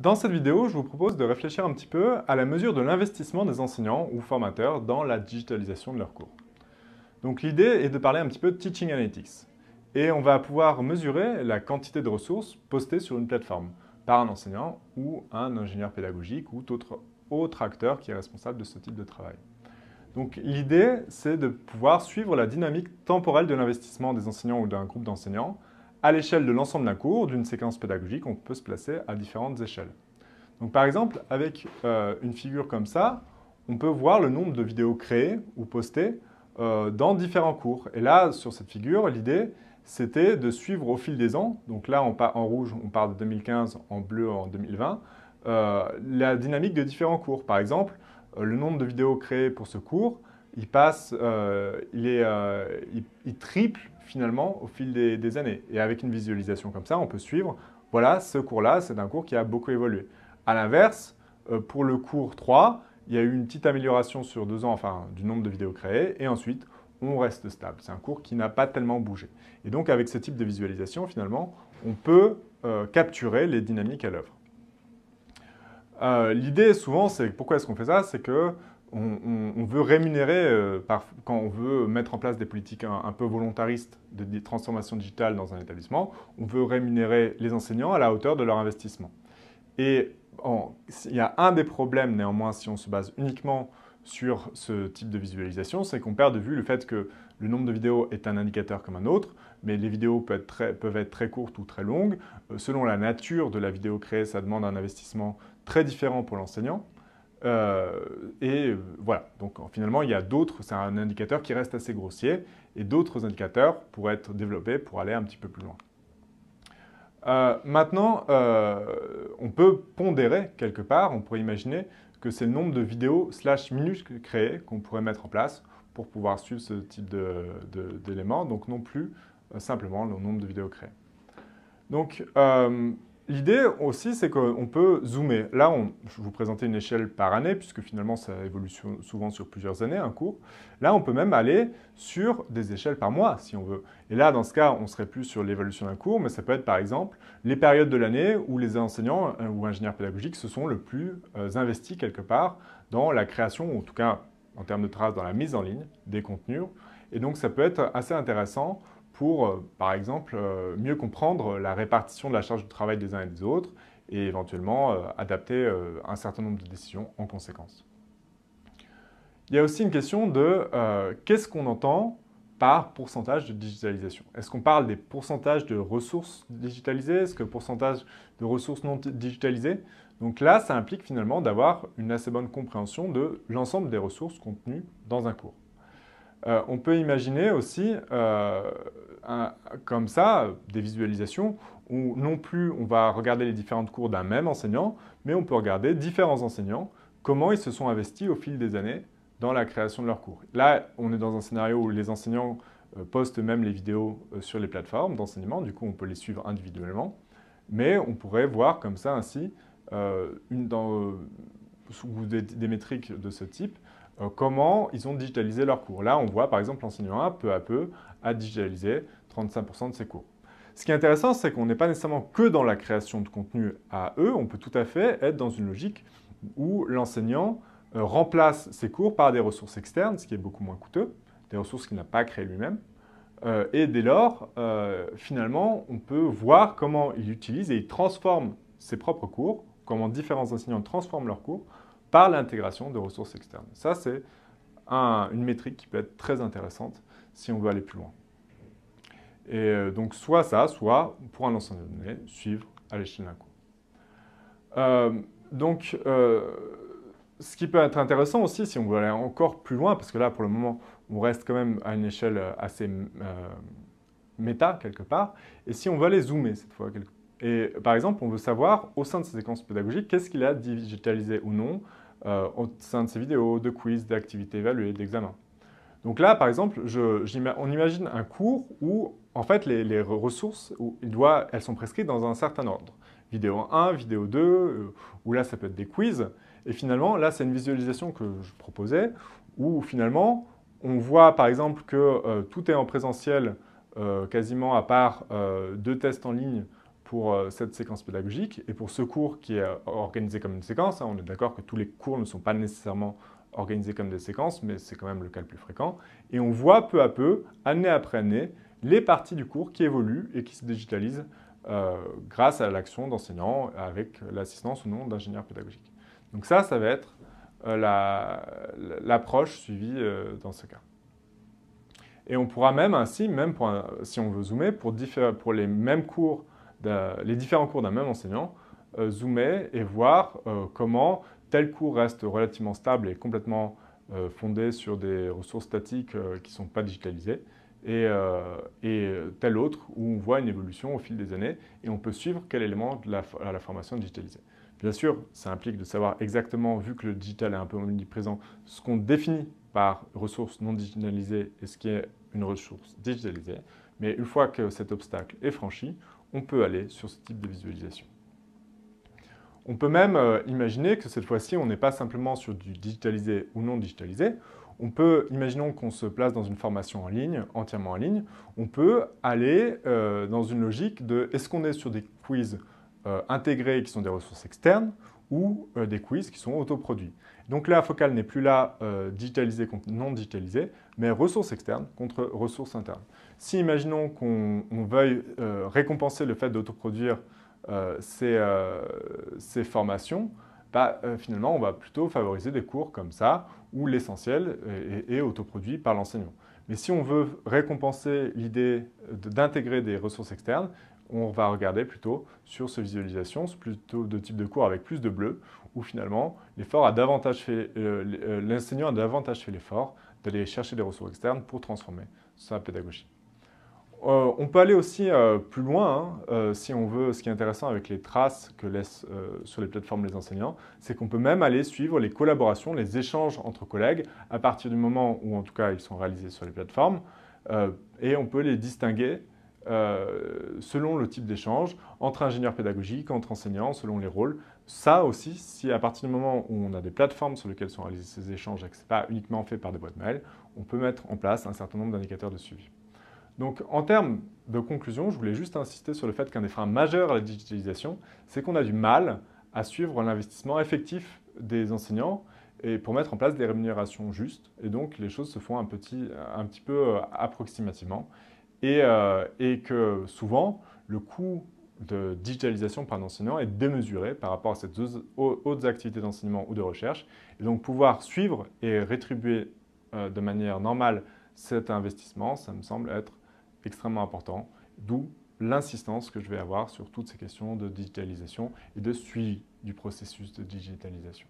Dans cette vidéo, je vous propose de réfléchir un petit peu à la mesure de l'investissement des enseignants ou formateurs dans la digitalisation de leurs cours. Donc l'idée est de parler un petit peu de Teaching Analytics. Et on va pouvoir mesurer la quantité de ressources postées sur une plateforme par un enseignant ou un ingénieur pédagogique ou d'autres autre, autre acteur qui est responsable de ce type de travail. Donc l'idée, c'est de pouvoir suivre la dynamique temporelle de l'investissement des enseignants ou d'un groupe d'enseignants à l'échelle de l'ensemble d'un cours, d'une séquence pédagogique, on peut se placer à différentes échelles. Donc par exemple, avec euh, une figure comme ça, on peut voir le nombre de vidéos créées ou postées euh, dans différents cours. Et là, sur cette figure, l'idée, c'était de suivre au fil des ans, donc là on en rouge, on parle de 2015, en bleu en 2020, euh, la dynamique de différents cours. Par exemple, le nombre de vidéos créées pour ce cours, il passe, il, est, il triple finalement au fil des, années. Et avec une visualisation comme ça, on peut suivre, voilà, ce cours-là, c'est un cours qui a beaucoup évolué. À l'inverse, euh, pour le cours 3, il y a eu une petite amélioration sur deux ans, enfin, du nombre de vidéos créées, et ensuite, on reste stable. C'est un cours qui n'a pas tellement bougé. Et donc, avec ce type de visualisation, finalement, on peut euh, capturer les dynamiques à l'œuvre. Euh, l'idée, souvent, c'est pourquoi est-ce qu'on fait ça C'est que on, veut rémunérer, euh, quand on veut mettre en place des politiques un, peu volontaristes de, transformation digitale dans un établissement, on veut rémunérer les enseignants à la hauteur de leur investissement. Et il y a un des problèmes néanmoins si on se base uniquement sur ce type de visualisation, c'est qu'on perd de vue le fait que le nombre de vidéos est un indicateur comme un autre, mais les vidéos peuvent être très, courtes ou très longues. Euh, selon la nature de la vidéo créée, ça demande un investissement très différent pour l'enseignant. Euh, et euh, voilà, donc finalement, il y a d'autres, c'est un indicateur qui reste assez grossier, et d'autres indicateurs pourraient être développés pour aller un petit peu plus loin. Euh, maintenant, on peut pondérer quelque part, on pourrait imaginer que c'est le nombre de vidéos slash minutes créées qu'on pourrait mettre en place pour pouvoir suivre ce type d'éléments, donc non plus simplement le nombre de vidéos créées. Donc, L'idée aussi, c'est qu'on peut zoomer. Là, on, je vous présentais une échelle par année, puisque finalement, ça évolue souvent sur plusieurs années, un cours. Là, on peut même aller sur des échelles par mois, si on veut. Et là, dans ce cas, on serait plus sur l'évolution d'un cours, mais ça peut être, par exemple, les périodes de l'année où les enseignants euh, ou ingénieurs pédagogiques se sont le plus euh, investis quelque part dans la création, ou en tout cas, en termes de traces, dans la mise en ligne des contenus. Et donc, ça peut être assez intéressant pour, euh, par exemple, euh, mieux comprendre la répartition de la charge de travail des uns et des autres et éventuellement euh, adapter un certain nombre de décisions en conséquence. Il y a aussi une question de qu'est-ce qu'on entend par pourcentage de digitalisation. Est-ce qu'on parle des pourcentages de ressources digitalisées Est-ce que pourcentage de ressources non digitalisées Donc là, ça implique finalement d'avoir une assez bonne compréhension de l'ensemble des ressources contenues dans un cours. on peut imaginer aussi comme ça, des visualisations, où non plus on va regarder les différentes cours d'un même enseignant, mais on peut regarder différents enseignants, comment ils se sont investis au fil des années dans la création de leurs cours. Là, on est dans un scénario où les enseignants euh, postent même les vidéos euh, sur les plateformes d'enseignement, du coup on peut les suivre individuellement, mais on pourrait voir comme ça ainsi, euh, une des métriques de ce type, euh, comment ils ont digitalisé leurs cours. Là, on voit par exemple l'enseignant A, peu à peu, a digitalisé 35% de ses cours. Ce qui est intéressant, c'est qu'on n'est pas nécessairement que dans la création de contenu à eux, on peut tout à fait être dans une logique où l'enseignant euh, remplace ses cours par des ressources externes, ce qui est beaucoup moins coûteux, des ressources qu'il n'a pas créées lui-même. Euh, et dès lors, finalement, on peut voir comment il utilise et il transforme ses propres cours, comment différents enseignants transforment leurs cours par l'intégration de ressources externes. Ça, c'est une métrique qui peut être très intéressante si on veut aller plus loin. Et euh, donc, soit ça, soit pour un ensemble de données, suivre à l'échelle d'un cours. Euh, donc, euh, ce qui peut être intéressant aussi, si on veut aller encore plus loin, parce que là, pour le moment, on reste quand même à une échelle assez méta, quelque part, et si on veut aller zoomer cette fois, et par exemple, on veut savoir, au sein de ces séquences pédagogiques, qu'est-ce qu'il a digitalisé ou non, euh, au sein de ces vidéos, de quiz, d'activités évaluées, d'examens. Donc là, par exemple, on imagine un cours où, en fait, les, ressources, elles sont prescrites dans un certain ordre. Vidéo 1, vidéo 2, euh, ou là, ça peut être des quiz. Et finalement, là, c'est une visualisation que je proposais, où finalement, on voit, par exemple, que euh, tout est en présentiel, quasiment à part deux tests en ligne pour euh, cette séquence pédagogique et pour ce cours qui est euh, organisé comme une séquence. Hein, on est d'accord que tous les cours ne sont pas nécessairement organisés comme des séquences, mais c'est quand même le cas le plus fréquent. Et on voit peu à peu, année après année, les parties du cours qui évoluent et qui se digitalisent euh, grâce à l'action d'enseignants avec l'assistance ou non d'ingénieurs pédagogiques. Donc ça, ça va être l'approche suivie dans ce cas. Et on pourra même ainsi, même si on veut zoomer, pour les mêmes cours les différents cours d'un même enseignant, euh, zoomer et voir euh, comment tel cours reste relativement stable et complètement euh, fondé sur des ressources statiques qui ne sont pas digitalisées, et, tel autre où on voit une évolution au fil des années et on peut suivre quel élément de la, formation est formation digitalisée. Bien sûr, ça implique de savoir exactement, vu que le digital est un peu omniprésent, ce qu'on définit par ressources non digitalisées et ce qui est une ressource digitalisée. Mais une fois que cet obstacle est franchi, on peut aller sur ce type de visualisation. On peut même euh, imaginer que cette fois-ci, on n'est pas simplement sur du digitalisé ou non digitalisé. On peut, imaginons qu'on se place dans une formation en ligne, entièrement en ligne, on peut aller euh, dans une logique de est-ce qu'on est sur des quiz euh, intégrés qui sont des ressources externes ou des quiz qui sont autoproduits. Donc là, Focal n'est plus là euh, digitalisé contre non digitalisé, mais ressources externes contre ressources internes. Si imaginons qu'on veuille euh, récompenser le fait d'autoproduire euh, ces, formations, bah, finalement, on va plutôt favoriser des cours comme ça, où l'essentiel est, autoproduit par l'enseignant. Mais si on veut récompenser l'idée d'intégrer des ressources externes, on va regarder plutôt sur ce visualisation, plutôt de type de cours avec plus de bleu, où finalement l'effort a davantage fait, euh, euh, l'enseignant a davantage fait l'effort d'aller chercher des ressources externes pour transformer sa pédagogie. Euh, on peut aller aussi plus loin, hein, si on veut, ce qui est intéressant avec les traces que laissent sur les plateformes les enseignants, c'est qu'on peut même aller suivre les collaborations, les échanges entre collègues, à partir du moment où en tout cas ils sont réalisés sur les plateformes, et on peut les distinguer selon le type d'échange, entre ingénieurs pédagogiques, entre enseignants, selon les rôles ça aussi, si à partir du moment où on a des plateformes sur lesquelles sont réalisés ces échanges et que ce n'est pas uniquement fait par des boîtes mail, on peut mettre en place un certain nombre d'indicateurs de suivi. Donc en termes de conclusion, je voulais juste insister sur le fait qu'un des freins majeurs à la digitalisation, c'est qu'on a du mal à suivre l'investissement effectif des enseignants et pour mettre en place des rémunérations justes. Et donc les choses se font un petit, un petit peu euh, approximativement. Et, euh, et que souvent, le coût de digitalisation par un enseignant est démesurée par rapport à ces autres activités d'enseignement ou de recherche. Et donc pouvoir suivre et rétribuer euh, de manière normale cet investissement, ça me semble être extrêmement important, d'où l'insistance que je vais avoir sur toutes ces questions de digitalisation et de suivi du processus de digitalisation.